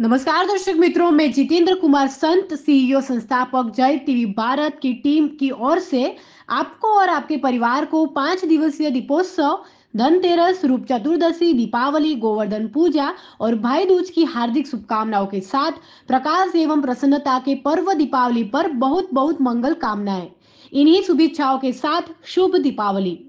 नमस्कार दर्शक मित्रों मैं जितेंद्र कुमार संत सीईओ e संस्थापक जय टीवी भारत की टीम की ओर से आपको और आपके परिवार को पांच दिवसीय दीपोत्सव धनतेरस रूप चतुर्दशी दीपावली गोवर्धन पूजा और भाई दूज की हार्दिक शुभकामनाओं के साथ प्रकाश एवं प्रसन्नता के पर्व दीपावली पर बहुत बहुत मंगल कामनाएं इन्हीं शुभेच्छाओं के साथ शुभ दीपावली